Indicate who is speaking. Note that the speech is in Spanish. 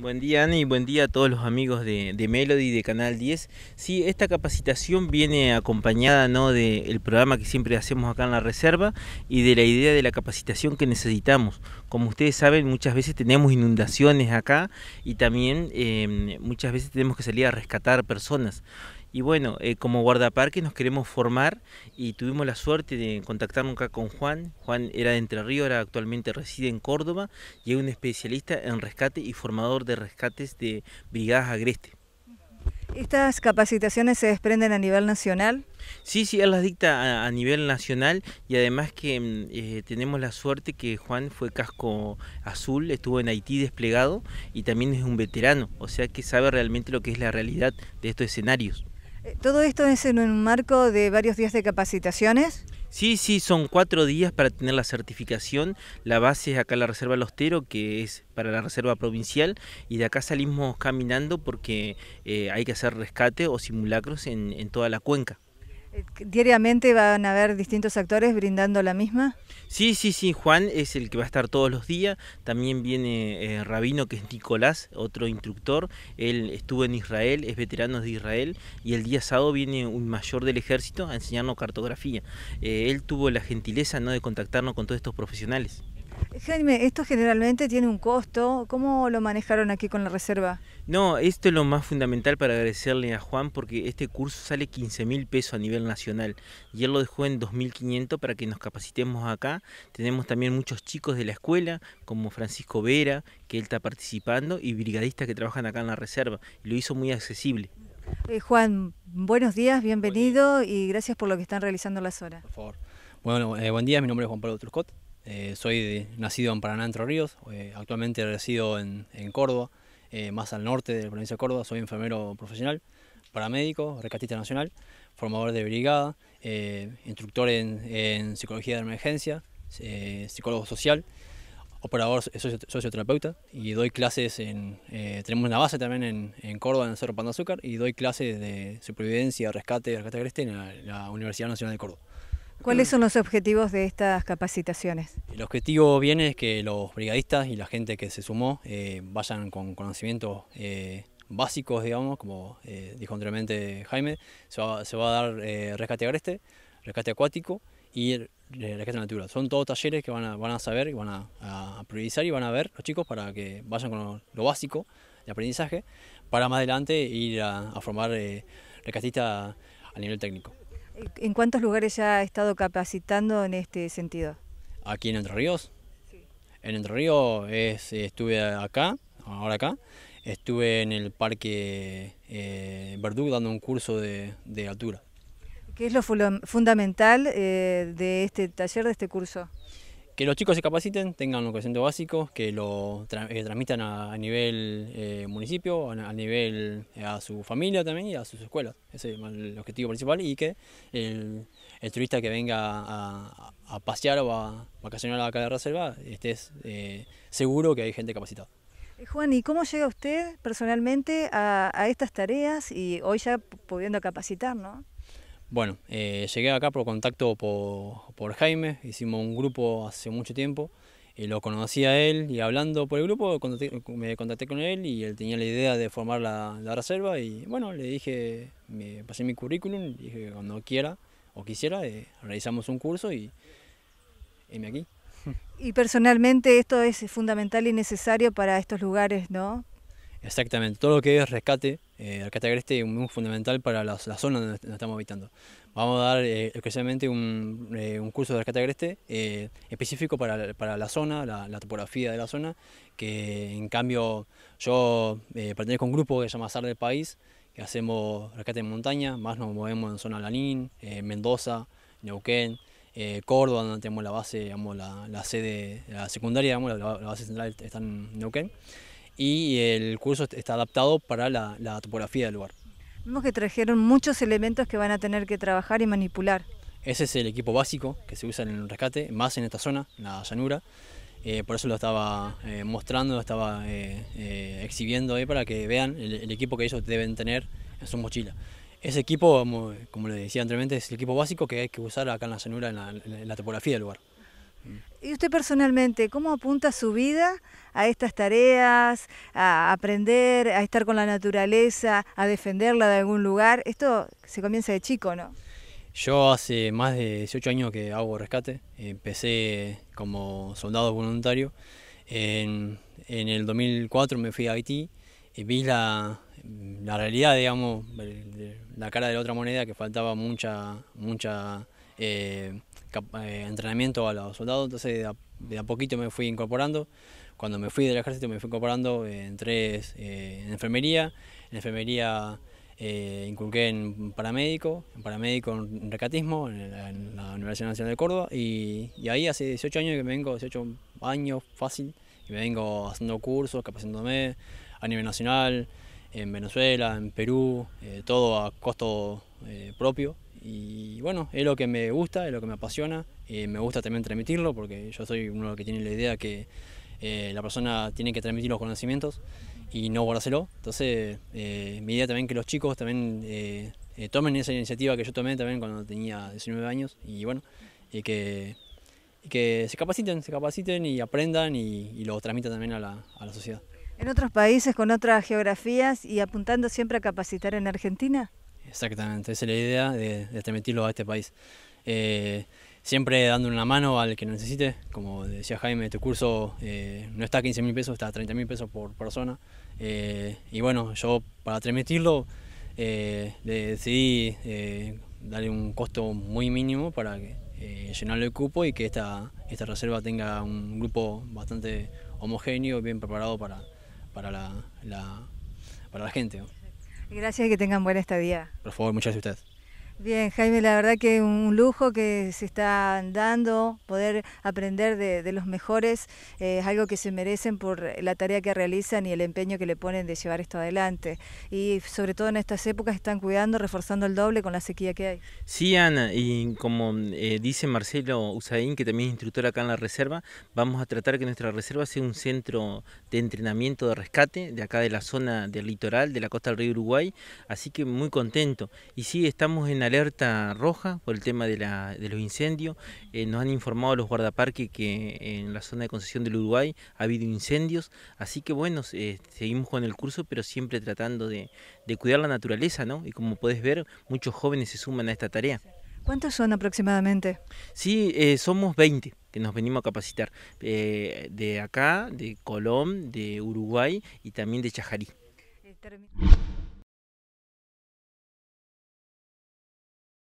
Speaker 1: Buen día Ana y buen día a todos los amigos de, Melody de Canal 10. Sí, esta capacitación viene acompañada ¿no? del programa que siempre hacemos acá en la reserva y de la idea de la capacitación que necesitamos. Como ustedes saben, muchas veces tenemos inundaciones acá y también eh, muchas veces tenemos que salir a rescatar personas. Y bueno, eh, como guardaparques nos queremos formar y tuvimos la suerte de contactarnos acá con Juan. Juan era de Entre Ríos, ahora actualmente reside en Córdoba y es un especialista en rescate y formador de rescates de brigadas agreste.
Speaker 2: ¿Estas capacitaciones se desprenden a nivel nacional?
Speaker 1: Sí, sí, él las dicta a, nivel nacional y además que mm, eh, tenemos la suerte que Juan fue casco azul, estuvo en Haití desplegado y también es un veterano, o sea que sabe realmente lo que es la realidad de estos escenarios.
Speaker 2: Eh, ¿Todo esto es en un marco de varios días de capacitaciones?
Speaker 1: Sí, sí, son cuatro días para tener la certificación. La base es acá la Reserva Lostero, que es para la Reserva Provincial, y de acá salimos caminando porque eh, hay que hacer rescate o simulacros en toda la cuenca.
Speaker 2: Eh, ¿Diariamente van a haber distintos actores brindando la misma?
Speaker 1: Sí, sí, sí, Juan es el que va a estar todos los días. También viene eh, Rabino, que es Nicolás, otro instructor. Él estuvo en Israel, es veterano de Israel. Y el día sábado viene un mayor del ejército a enseñarnos cartografía. Eh, él tuvo la gentileza ¿no? de contactarnos con todos estos profesionales.
Speaker 2: Jaime, esto generalmente tiene un costo. ¿Cómo lo manejaron aquí con la reserva?
Speaker 1: No, esto es lo más fundamental para agradecerle a Juan porque este curso sale 15 mil pesos a nivel nacional y él lo dejó en 2.500 para que nos capacitemos acá. Tenemos también muchos chicos de la escuela como Francisco Vera, que él está participando, y brigadistas que trabajan acá en la reserva. Lo hizo muy accesible.
Speaker 2: Eh, Juan, buenos días, bienvenido y gracias por lo que están realizando las horas. Por favor.
Speaker 1: Bueno, eh, buen día, mi nombre es Juan Pablo
Speaker 3: Truscott. Eh, soy nacido en Paraná, Entre Ríos, eh, actualmente resido en, en Córdoba, eh, más al norte de la provincia de Córdoba, soy enfermero profesional, paramédico, rescatista nacional, formador de brigada, instructor en, psicología de emergencia, psicólogo social, operador socioterapeuta y doy clases en, tenemos una base también en, Córdoba, en Cerro Pan Azúcar y doy clases de supervivencia, rescate, rescate agreste en la Universidad Nacional de Córdoba.
Speaker 2: ¿Cuáles mm. son los objetivos de estas capacitaciones?
Speaker 3: El objetivo viene es que los brigadistas y la gente que se sumó eh, vayan con conocimientos eh, básicos, digamos, como eh, dijo anteriormente Jaime, se va, a dar rescate agreste, rescate acuático y rescate natural. Son todos talleres que van a, saber y van a, priorizar y van a ver los chicos para que vayan con lo, básico de aprendizaje para más adelante ir a formar rescatistas a nivel técnico.
Speaker 2: ¿En cuántos lugares ya ha estado capacitando en este sentido?
Speaker 3: Aquí en Entre Ríos. En Entre Ríos estuve acá, ahora acá. Estuve en el Parque eh, Verdú dando un curso de, altura.
Speaker 2: ¿Qué es lo fundamental eh, de este taller, de este curso?
Speaker 3: que los chicos se capaciten, tengan un conocimiento básico, que lo transmitan a, nivel eh, municipio, a, nivel eh, a su familia también y a sus escuelas. Ese es el objetivo principal y que el, turista que venga a, pasear o a vacacionar acá de reserva esté eh, seguro que hay gente capacitada.
Speaker 2: Juan, ¿y cómo llega usted personalmente a, a estas tareas y hoy ya pudiendo capacitar, no?
Speaker 3: Bueno, eh, llegué acá por contacto por, Jaime, hicimos un grupo hace mucho tiempo, eh, lo conocí a él y hablando por el grupo me contacté con él y él tenía la idea de formar la, reserva y bueno, le dije, me pasé mi currículum, y dije cuando quiera o quisiera, eh, realizamos un curso y heme aquí.
Speaker 2: Y personalmente esto es fundamental y necesario para estos lugares, ¿no?
Speaker 3: Exactamente, todo lo que es rescate el eh, rescate agreste es muy fundamental para la, zona donde estamos habitando. Vamos a dar eh, especialmente un, eh, un, curso de arcata agreste específico para, para, la zona, la, topografía de la zona, que en cambio yo pertenezco a un grupo que se llama SAR del País, que hacemos rescate en montaña, más nos movemos en zona Lanín, Mendoza, Neuquén, Córdoba, donde tenemos la base, la, la, sede, la secundaria, la, base central está en Neuquén y el curso está adaptado para la, topografía del lugar.
Speaker 2: Vemos que trajeron muchos elementos que van a tener que trabajar y manipular.
Speaker 3: Ese es el equipo básico que se usa en el rescate, más en esta zona, en la llanura. Eh, por eso lo estaba eh, mostrando, lo estaba eh, exhibiendo ahí para que vean el, equipo que ellos deben tener en su mochila. Ese equipo, como, les decía anteriormente, es el equipo básico que hay que usar acá en la llanura, en la topografía del lugar.
Speaker 2: ¿Y usted personalmente cómo apunta su vida a estas tareas, a aprender, a estar con la naturaleza, a defenderla de algún lugar? Esto se comienza de chico, ¿no?
Speaker 3: Yo hace más de 18 años que hago rescate. Empecé como soldado voluntario. En, el 2004 me fui a Haití y vi la, realidad, digamos, la cara de la otra moneda que faltaba mucha, mucha... Eh, eh, entrenamiento a los soldados, entonces de a, poquito me fui incorporando. Cuando me fui del ejército me fui incorporando, eh, eh, en enfermería, en enfermería inculqué en paramédico, en paramédico en recatismo, en, la, Universidad Nacional de Córdoba, y, y, ahí hace 18 años que me vengo, 18 años fácil, y me vengo haciendo cursos, capacitándome a nivel nacional, en Venezuela, en Perú, todo a costo propio. Y bueno, es lo que me gusta, es lo que me apasiona. me gusta también transmitirlo porque yo soy uno que tiene la idea que eh, la persona tiene que transmitir los conocimientos y no guardárselo. Entonces, eh, mi idea también que los chicos también eh, tomen esa iniciativa que yo tomé también cuando tenía 19 años y bueno, y que, se capaciten, se capaciten y aprendan y, lo transmitan también a la sociedad.
Speaker 2: En otros países, con otras geografías y apuntando siempre a capacitar en Argentina.
Speaker 3: Exactamente, esa es la idea de, de transmitirlo a este país. Eh, siempre dando una mano al que necesite, como decía Jaime, este curso eh, no está a 15 mil pesos, está a 30 mil pesos por persona. Eh, y bueno, yo para transmitirlo decidí darle un costo muy mínimo para llenarlo el cupo y que esta, esta reserva tenga un grupo bastante homogéneo, bien preparado para, para, para la gente.
Speaker 2: Gracias y que tengan buena estadía.
Speaker 3: Por favor, muchas gracias a ustedes.
Speaker 2: Bien, Jaime, la verdad que un lujo que se está dando, poder aprender de, los mejores, eh, es algo que se merecen por la tarea que realizan y el empeño que le ponen de llevar esto adelante. Y sobre todo en estas épocas están cuidando, reforzando el doble con la sequía que hay.
Speaker 1: Sí, Ana, y como eh, dice Marcelo Usaín, que también es instructor acá en la reserva, vamos a tratar que nuestra reserva sea un centro de entrenamiento de rescate de acá de la zona del litoral, de la costa del río Uruguay, así que muy contento. Y sí, estamos en alerta roja por el tema de, los incendios. Eh, nos han informado los guardaparques que en la zona de concesión del Uruguay ha habido incendios. Así que bueno, seguimos con el curso, pero siempre tratando de, cuidar la naturaleza, ¿no? Y como puedes ver, muchos jóvenes se suman a esta tarea.
Speaker 2: ¿Cuántos son aproximadamente?
Speaker 1: Sí, eh, somos 20 que nos venimos a capacitar. Eh, de acá, de Colón, de Uruguay y también
Speaker 2: de Chajarí.